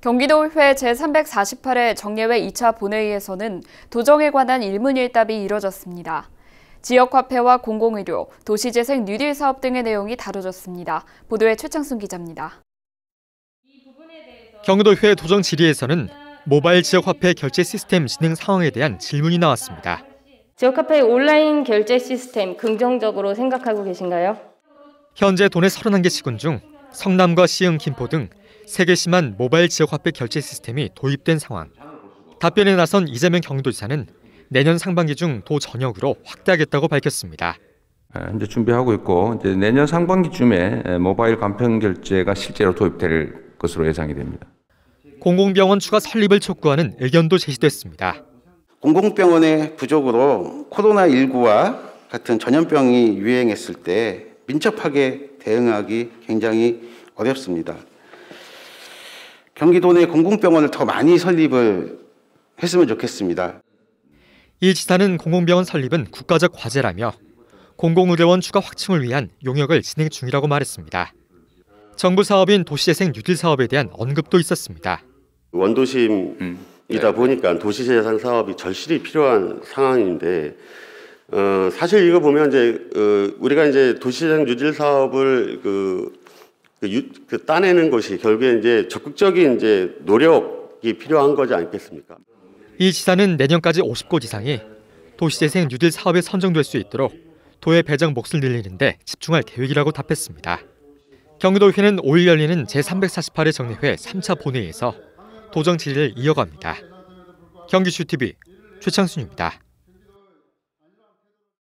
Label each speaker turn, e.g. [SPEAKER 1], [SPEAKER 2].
[SPEAKER 1] 경기도의회 제348회 정례회 2차 본회의에서는 도정에 관한 일문일답이 이뤄졌습니다. 지역화폐와 공공의료, 도시재생 뉴딜 사업 등의 내용이 다뤄졌습니다. 보도에 최창순 기자입니다.
[SPEAKER 2] 경기도의회 도정 질의에서는 모바일 지역화폐 결제 시스템 진행 상황에 대한 질문이 나왔습니다.
[SPEAKER 1] 지역화폐 온라인 결제 시스템 긍정적으로 생각하고 계신가요?
[SPEAKER 2] 현재 돈의 31개 시군 중 성남과 시흥, 김포 등 세계시만 모바일 지역화폐 결제 시스템이 도입된 상황. 답변에 나선 이재명 경기도지사는 내년 상반기 중 도 전역으로 확대하겠다고 밝혔습니다.
[SPEAKER 3] 아, 현재 준비하고 있고 이제 내년 상반기쯤에 모바일 간편 결제가 실제로 도입될 것으로 예상이 됩니다.
[SPEAKER 2] 공공병원 추가 설립을 촉구하는 의견도 제시됐습니다.
[SPEAKER 4] 공공병원의 부족으로 코로나19와 같은 전염병이 유행했을 때 민첩하게 대응하기 굉장히 어렵습니다. 경기도 내 공공병원을 더 많이 설립을 했으면 좋겠습니다.
[SPEAKER 2] 이 지사는 공공병원 설립은 국가적 과제라며 공공의료원 추가 확충을 위한 용역을 진행 중이라고 말했습니다. 정부 사업인 도시재생 뉴딜 사업에 대한 언급도 있었습니다.
[SPEAKER 3] 원도심이다 보니까 도시재생 사업이 절실히 필요한 상황인데 어, 사실 이거 보면 이제 어, 우리가 이제 도시재생 뉴딜 사업을 그 그, 유, 그 따내는 것이 결국에 이제 적극적인 이제 노력이 필요한 거지 않겠습니까?
[SPEAKER 2] 이 지사는 내년까지 50곳 이상이 도시재생 뉴딜 사업에 선정될 수 있도록 도의 배정 몫을 늘리는데 집중할 계획이라고 답했습니다. 경기도회는 5일 열리는 제348회 정례회 3차 본회의에서 도정 질의를 이어갑니다. 경기슈TV 최창순입니다.